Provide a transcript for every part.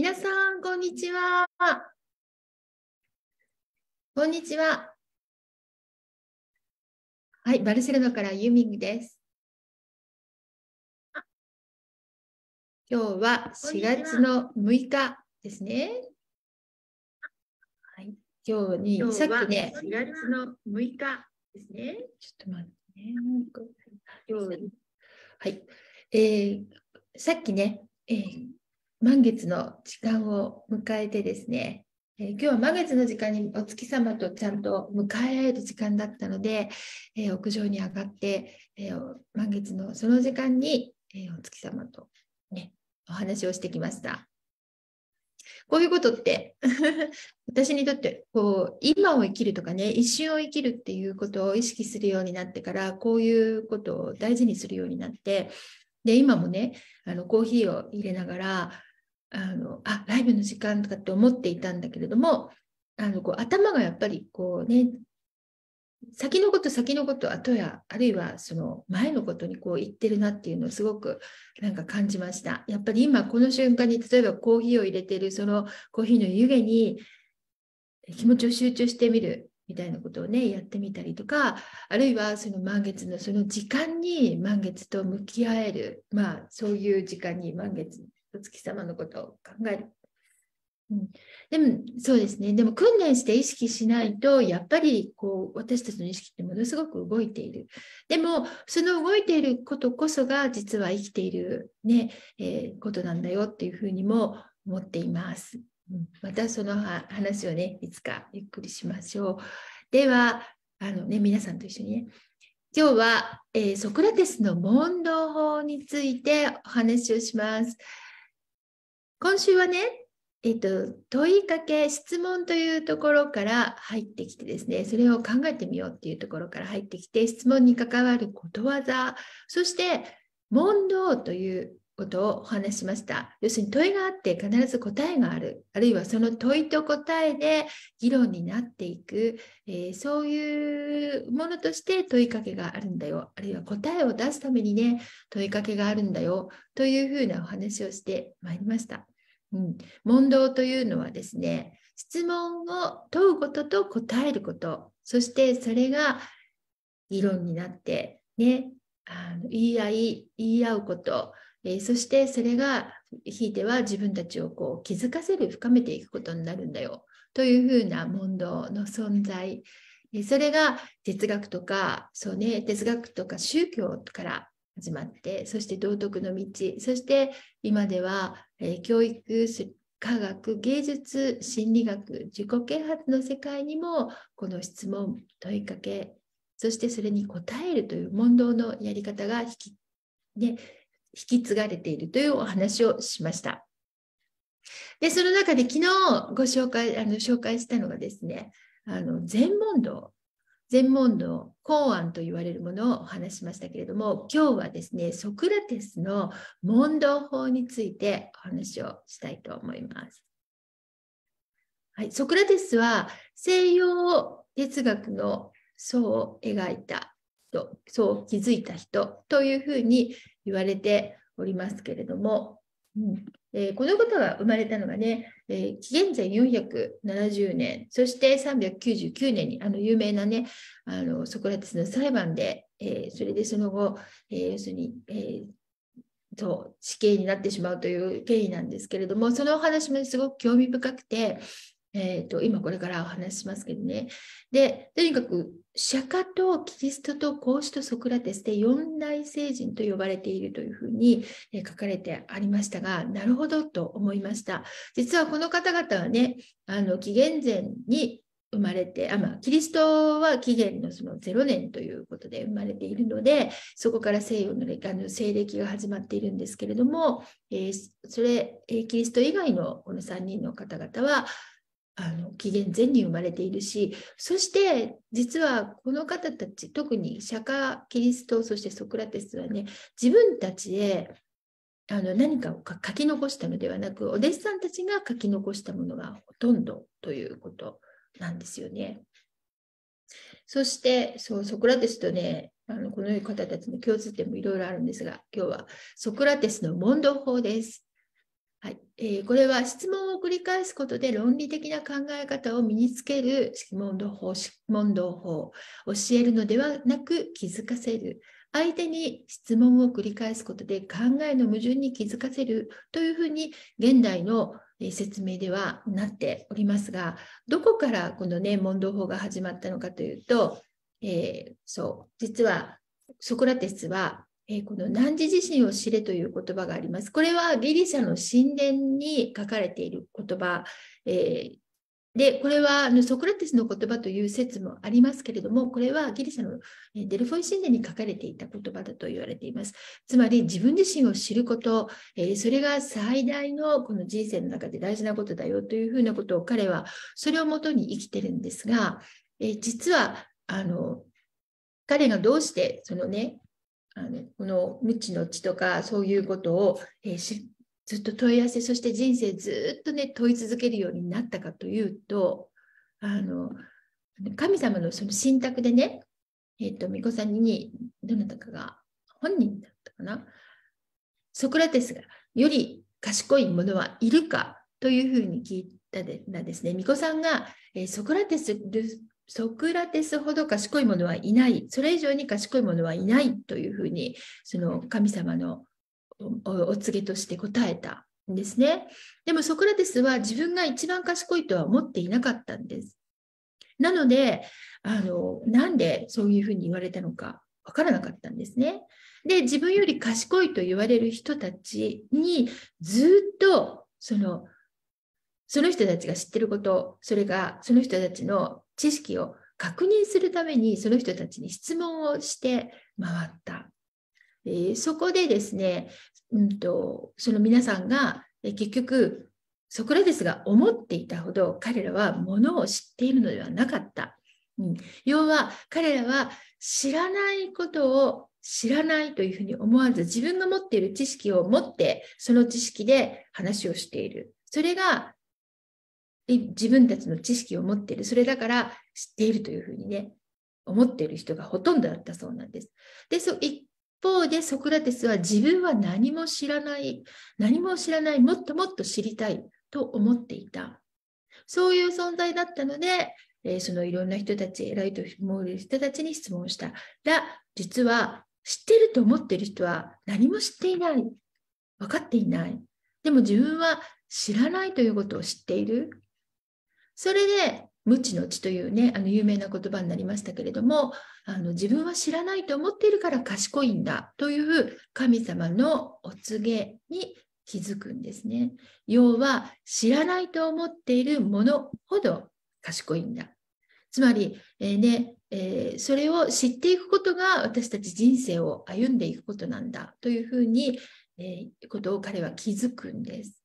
皆さん、こんにちは。こんにちは。はい、バルセロナからユーミングです。今日は4月の6日ですね。はい、今日に、さっきね、4月の6日ですね。ちょっと待ってね。今日はい、えー、さっきね、えー満月の時間を迎えてですね、えー、今日は満月の時間にお月様とちゃんと迎えられる時間だったので、えー、屋上に上がって、えー、満月のその時間に、えお月様と、ね、お話をしてきました。こういうことって 私にとってこう今を生きるとかね一瞬を生きるっていうことを意識するようになってからこういうことを大事にするようになってで今もねあのコーヒーを入れながらあのあライブの時間とかって思っていたんだけれどもあのこう頭がやっぱりこうね先のこと先のこと後やあるいはその前のことにこう言ってるなっていうのをすごくなんか感じましたやっぱり今この瞬間に例えばコーヒーを入れてるそのコーヒーの湯気に気持ちを集中してみるみたいなことをねやってみたりとかあるいはその満月のその時間に満月と向き合えるまあそういう時間に満月お月様のことを考える。うん、でもそうですねでも訓練して意識しないとやっぱりこう私たちの意識ってものすごく動いているでもその動いていることこそが実は生きているね、えー、ことなんだよっていうふうにも思っています、うん、またその話をねいつかゆっくりしましょうではあの、ね、皆さんと一緒にね今日は、えー、ソクラテスの問答法についてお話をします。今週はね、えっと、問いかけ、質問というところから入ってきてですね、それを考えてみようっていうところから入ってきて、質問に関わることわざ、そして問答ということをお話しました。要するに問いがあって必ず答えがある、あるいはその問いと答えで議論になっていく、えー、そういうものとして問いかけがあるんだよ、あるいは答えを出すためにね、問いかけがあるんだよというふうなお話をしてまいりました。うん、問答というのはですね質問を問うことと答えることそしてそれが議論になってねあの言い合い言い合うこと、えー、そしてそれがひいては自分たちをこう気づかせる深めていくことになるんだよというふうな問答の存在それが哲学とかそう、ね、哲学とか宗教から始まってそして道徳の道そして今では、え教育科学芸術心理学自己啓発の世界にもこの質問問いかけそしてそれに答えるという問答のやり方が引き,、ね、引き継がれているというお話をしました。でその中で昨日ご紹介あの紹介したのがですねあの全問答全問答公案と言われるものをお話しましたけれども今日はですねソクラテスの問答法についてお話をしたいと思います。はい、ソクラテスは西洋哲学の層を描いた人、層を築いた人というふうに言われておりますけれども、うん、えー、この方が生まれたのがね、えー、紀元前470年、そして399年にあの有名なね、あのソクラテスの裁判で、えー、それでその後、えー、要するに、えー、と死刑になってしまうという経緯なんですけれども、そのお話もすごく興味深くて、えーと、今これからお話しますけどね。で、とにかく釈迦とキリストと孔子とソクラテスで四大聖人と呼ばれているというふうに、書かれてありましたが、なるほどと思いました。実はこの方々はね、あの紀元前に生まれてあ、まあ、キリストは紀元のその0年ということで生まれているのでそこから西洋のあの西暦が始まっているんですけれども、えー、それ、キリスト以外のこの3人の方々はあの紀元前に生まれているしそして実はこの方たち特に釈迦キリストそしてソクラテスはね自分たちであの何かを書き残したのではなくお弟子さんたちが書き残したものがほとんどということなんですよね。そしてそうソクラテスとねあのこの方たちの共通点もいろいろあるんですが今日はソクラテスの問答法です。はいえー、これは質問を繰り返すことで論理的な考え方を身につける式問答法、式問答法、教えるのではなく気づかせる。相手に質問を繰り返すことで考えの矛盾に気づかせるというふうに現代の説明ではなっておりますが、どこからこのね、問答法が始まったのかというと、えー、そう、実はソクラテスはえー、この汝自身を知れという言葉があります。これはギリシャの神殿に書かれている言葉、えーでこれはあのソクラテスの言葉という説もありますけれどもこれはギリシャのデルフォイ神殿に書かれていた言葉だと言われていますつまり自分自身を知ること、えそれが最大のこの人生の中で大事なことだよというふうなことを彼はそれをもとに生きてるんですが、え実はあの彼がどうしてそのねあの、ね、この無知の知とかそういうことを、えー、ずっと問い合わせそして人生ずっとね問い続けるようになったかというとあの神様のその信託でねえっ、ー、と巫女さんにどなたかが本人だったかなソクラテスがより賢いものはいるかというふうに聞いたでなんですね巫女さんが、えー、ソクラテスソクラテスほど賢い者はいない、それ以上に賢い者はいないというふうに、その神様のお告げとして答えたんですね。でもソクラテスは自分が一番賢いとは思っていなかったんです。なので、あのなんでそういうふうに言われたのか分からなかったんですね。で、自分より賢いと言われる人たちにずっとそのその人たちが知ってること、それがその人たちの知識を確認するためにその人たちに質問をして回った。えー、そこでですね、うんと、その皆さんが、え結局ソクラテスが思っていたほど彼らはものを知っているのではなかった。うん、要は彼らは知らないことを知らないというふうに思わず自分が持っている知識を持ってその知識で話をしている。それが自分たちの知識を持っている、それだから知っているというふうにね、思っている人がほとんどだったそうなんです。で、そ一方でソクラテスは自分は何も知らない、何も知らない、もっともっと知りたいと思っていた。そういう存在だったので、えー、そのいろんな人たち、偉いと思う人たちに質問しただ、実は知ってると思っている人は何も知っていない。分かっていない。でも自分は知らないということを知っている。それで無知の知というねあの有名な言葉になりましたけれどもあの自分は知らないと思っているから賢いんだという神様のお告げに気づくんですね。要は知らないと思っているものほど賢いんだ。つまり、えー、ねえー、それを知っていくことが私たち人生を歩んでいくことなんだというふうに、えー、ことを彼は気づくんです。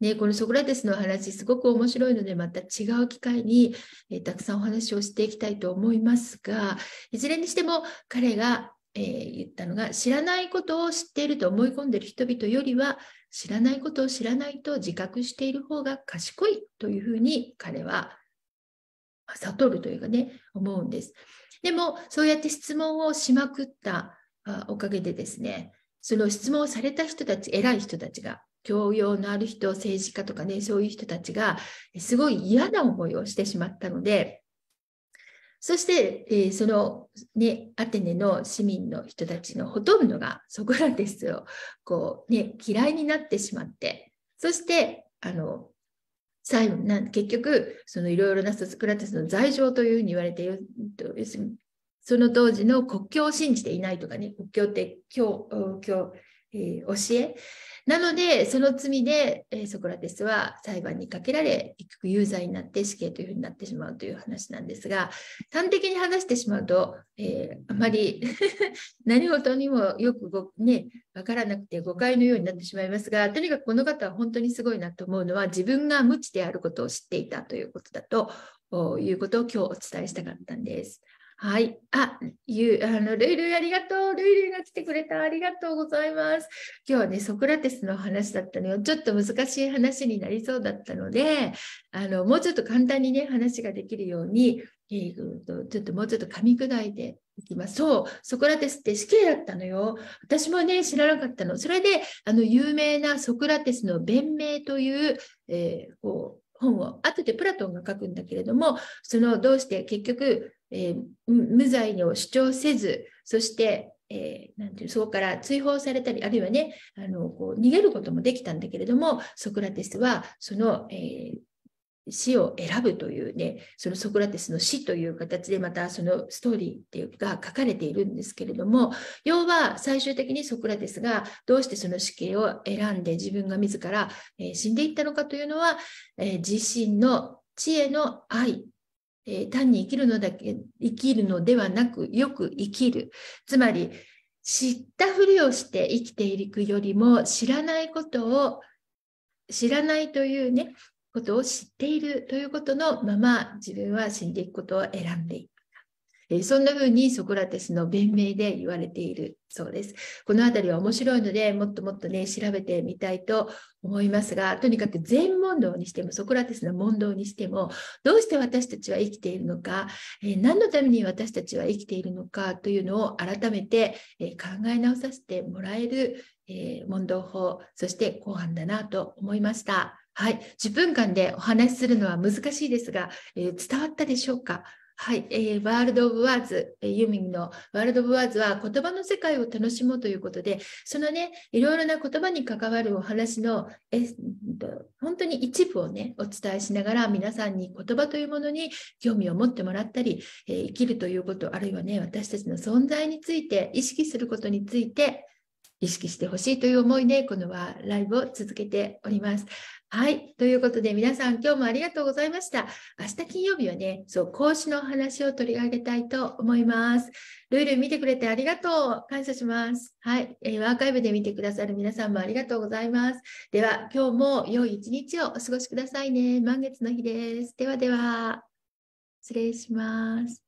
ね、このソクラテスの話、すごく面白いので、また違う機会に、えたくさんお話をしていきたいと思いますが、いずれにしても彼が、えー、言ったのが、知らないことを知っていると思い込んでいる人々よりは、知らないことを知らないと自覚している方が賢いというふうに彼は悟るというかね、思うんです。でも、そうやって質問をしまくったおかげでですね、その質問をされた人たち、偉い人たちが教養のある人、政治家とかね、そういう人たちがすごい嫌な思いをしてしまったので、そして、えー、その、ね、アテネの市民の人たちのほとんどがソクラテスをこう、ね、嫌いになってしまって、そして、あの最後な結局、そのいろいろなソクラテスの罪状というふうに言われて、要するにその当時の国境を信じていないとかね、国境って教教え教えなのでその罪で、えソクラテスは裁判にかけられ結局有罪になって死刑というふうになってしまうという話なんですが端的に話してしまうと、えー、あまり 何事にもよくご、ね、分からなくて誤解のようになってしまいますがとにかくこの方は本当にすごいなと思うのは自分が無知であることを知っていたということだということを今日お伝えしたかったんです。はい。あ、ゆあのルイルイありがとう。ルイルイが来てくれた。ありがとうございます。今日はね、ソクラテスの話だったのよ。ちょっと難しい話になりそうだったので、あのもうちょっと簡単にね、話ができるように、えー、とちょっともうちょっと噛み砕いていきます。そう、ソクラテスって死刑だったのよ。私もね、知らなかったの。それで、あの有名なソクラテスの弁明という、えー、こう本を後でプラトンが書くんだけれどもそのどうして結局えー、無罪を主張せず、そして、えー、なんていうそこから追放されたり、あるいはね、あのこう逃げることもできたんだけれども、ソクラテスはその、えー、死を選ぶというね、そのソクラテスの死という形でまたそのストーリーっていうか書かれているんですけれども、要は最終的にソクラテスがどうしてその死刑を選んで自分が自ら、えー、死んでいったのかというのは、えー、自身の知恵の愛えー、単に生きるのだけ、生きるのではなく、よく生きる。つまり、知ったふりをして生きていくよりも、知らないことを、知らないというね、ことを知っているということのまま、自分は死んでいくことを選んでいく。えそんな風にソクラテスの弁明で言われているそうです。この辺りは面白いので、もっともっとね、調べてみたいと思いますが、とにかく全問答にしても、ソクラテスの問答にしても、どうして私たちは生きているのか、え何のために私たちは生きているのかというのを改めて、え考え直させてもらえる、え問答法、そして後半だなと思いました。はい、10分間でお話しするのは難しいですが、えー、伝わったでしょうかはい、えー、ワールド・オブ・ワーズ、えユーミンのワールド・オブ・ワーズは言葉の世界を楽しもうということで、そのね、いろいろな言葉に関わるお話の、えー、本当に一部をね、お伝えしながら皆さんに言葉というものに興味を持ってもらったり、えー、生きるということ、あるいはね、私たちの存在について、意識することについて、意識してほしいという思いで、このはライブを続けております。はい。ということで、皆さん今日もありがとうございました。明日金曜日はね、そう、講師の話を取り上げたいと思います。ルール見てくれてありがとう。感謝します。はい、えー。アーカイブで見てくださる皆さんもありがとうございます。では、今日も良い一日をお過ごしくださいね。満月の日です。ではでは、失礼します。